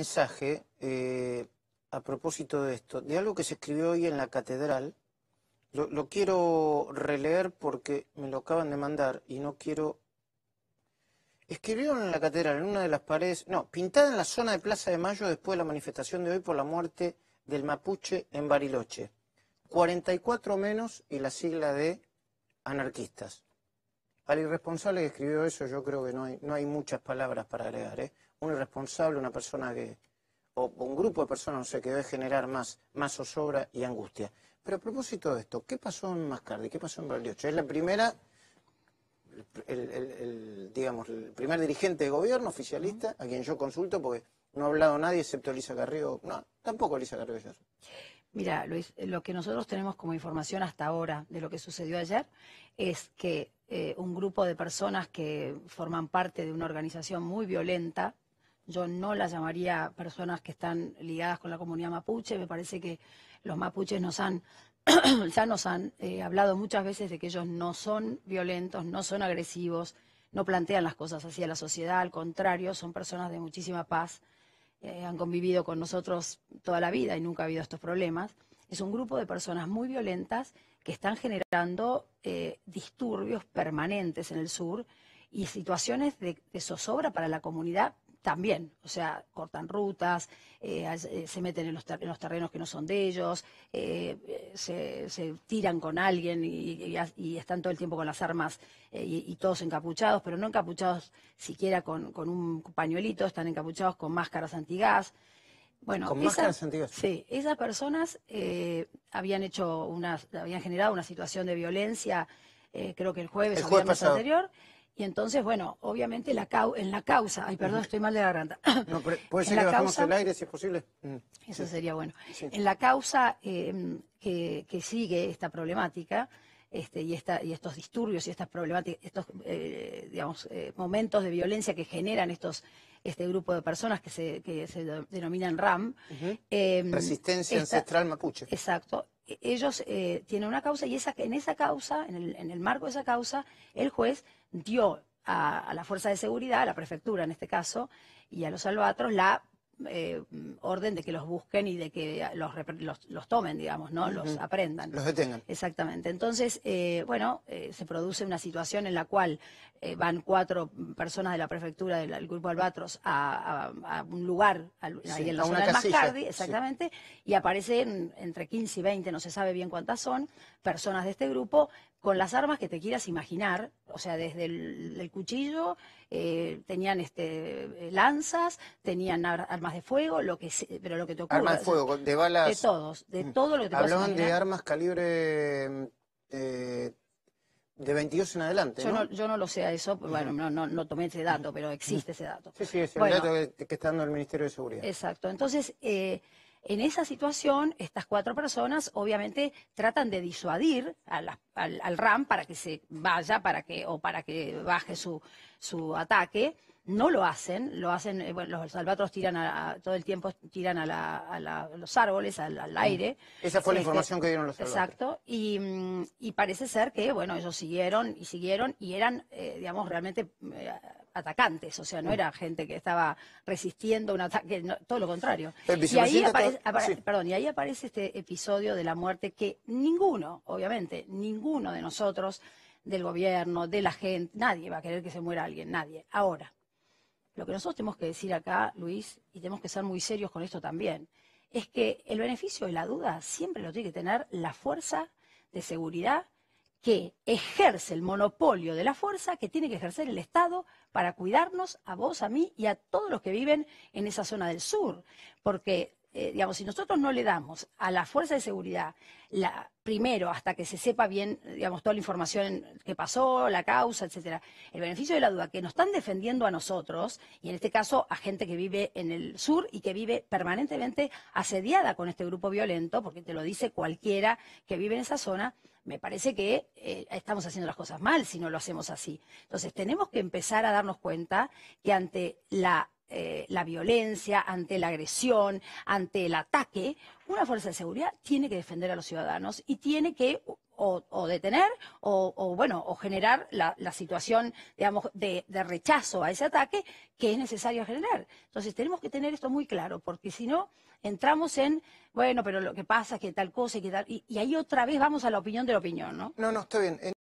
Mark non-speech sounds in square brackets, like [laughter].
mensaje eh, a propósito de esto, de algo que se escribió hoy en la catedral. Lo, quiero releer porque me lo acaban de mandar y no quiero... Escribieron en la catedral, en una de las paredes, no, pintada en la zona de Plaza de Mayo después de la manifestación de hoy por la muerte del mapuche en Bariloche. 44 menos y la sigla de anarquistas. Al irresponsable que escribió eso yo creo que no hay, no hay muchas palabras para agregar. ¿eh? un irresponsable, una persona que, o un grupo de personas, no sé, que debe generar más, más zozobra y angustia. Pero a propósito de esto, ¿qué pasó en Mascardi? ¿Qué pasó en Bralioche? Es la primera, el, digamos, el primer dirigente de gobierno oficialista a quien yo consulto porque no ha hablado nadie excepto Elisa Carrillo. No, tampoco Elisa Carrillo Mira, Luis, lo que nosotros tenemos como información hasta ahora de lo que sucedió ayer es que eh, un grupo de personas que forman parte de una organización muy violenta, yo no las llamaría personas que están ligadas con la comunidad mapuche. Me parece que los mapuches nos han, [clears throat] ya nos han eh, hablado muchas veces de que ellos no son violentos, no son agresivos, no plantean las cosas hacia la sociedad. Al contrario, son personas de muchísima paz. Eh, han convivido con nosotros toda la vida y nunca ha habido estos problemas. Es un grupo de personas muy violentas que están generando eh, disturbios permanentes en el sur y situaciones de, de, zozobra para la comunidad también, o sea, cortan rutas, eh, eh, se meten en los, terrenos que no son de ellos, eh, se, tiran con alguien y, están todo el tiempo con las armas y, todos encapuchados, pero no encapuchados siquiera con, un pañuelito, están encapuchados con máscaras antigás. Bueno, con máscaras Sí, esas personas habían hecho una, habían generado una situación de violencia, creo que el jueves, el jueves o pasado. anterior y entonces, bueno, obviamente en la causa, ay, perdón, estoy mal de la garganta. No, puede [coughs] ser que bajamos el aire si es posible. Mm. Eso sería bueno. En la causa em, que, sigue esta problemática este, y, esta, y estos disturbios y estas problemáticas, estos eh, digamos, eh, momentos de violencia que generan estos este grupo de personas que se, denominan RAM. Em, Resistencia Ancestral Mapuche. Exacto. Eh, ellos eh, tienen una causa y esa, en esa causa, en el, en el, marco de esa causa, el juez dio a, la Fuerza de Seguridad, a la prefectura en este caso, y a los salvatros la eh, orden de que los busquen y de que los, los, tomen, digamos, ¿no? Los aprendan. Los detengan. Exactamente. Entonces, eh, bueno, eh, se produce una situación en la cual van cuatro personas de la prefectura del, grupo Albatros a, un lugar, ahí en la zona Mascardi, exactamente, y aparecen entre 15 y 20, no se sabe bien cuántas son, personas de este grupo con las armas que te quieras imaginar, o sea, desde el, cuchillo, eh, tenían este, lanzas, tenían armas de fuego, lo que pero lo que te ocurra. Armas de fuego, de balas. De todos, de mm. todo lo que te Hablaban de armas calibre mm, eh, de 22 en adelante. Yo ¿no? yo no lo sé a eso, pues, bueno, no, no, tomé ese dato, pero existe ese dato. Sí, sí, es el dato que, que, está dando el Ministerio de Seguridad. Exacto, entonces... Eh, en esa situación, estas cuatro personas obviamente tratan de disuadir al, RAM para que se vaya para que, o para que baje su, su ataque. No lo hacen, lo hacen, eh, los salvatros tiran a, todo el tiempo, tiran a, los árboles, al, mm. aire. Esa fue la información que, dieron los albatros. Exacto, mm, y, parece ser que, bueno, ellos siguieron y siguieron y eran, eh, digamos, realmente... Eh, atacantes, o sea, no mm. era gente que estaba resistiendo un ataque, todo lo contrario. Y ahí, aparece, perdón, y ahí aparece este episodio de la muerte que ninguno, obviamente, ninguno de nosotros, del gobierno, de la gente, nadie va a querer que se muera alguien, nadie. Ahora, lo que nosotros tenemos que decir acá, Luis, y tenemos que ser muy serios con esto también, es que el beneficio de la duda siempre lo tiene que tener la fuerza de seguridad que ejerce el monopolio de la fuerza que tiene que ejercer el Estado para cuidarnos a vos, a mí y a todos los que viven en esa zona del sur. Porque eh, digamos, si nosotros no le damos a la fuerza de seguridad, la, primero, hasta que se sepa bien, digamos, toda la información que pasó, la causa, etcétera, el beneficio de la duda, que nos están defendiendo a nosotros, y en este caso a gente que vive en el sur y que vive permanentemente asediada con este grupo violento, porque te lo dice cualquiera que vive en esa zona, me parece que eh, estamos haciendo las cosas mal si no lo hacemos así. Entonces, tenemos que empezar a darnos cuenta que ante la eh, la violencia, ante la agresión, ante el ataque, una fuerza de seguridad tiene que defender a los ciudadanos y tiene que o, detener o, bueno o generar la, situación digamos de, rechazo a ese ataque que es necesario generar. Entonces tenemos que tener esto muy claro porque si no entramos en bueno pero lo que pasa es que tal cosa y tal y, ahí otra vez vamos a la opinión de la opinión, ¿no? No no está bien.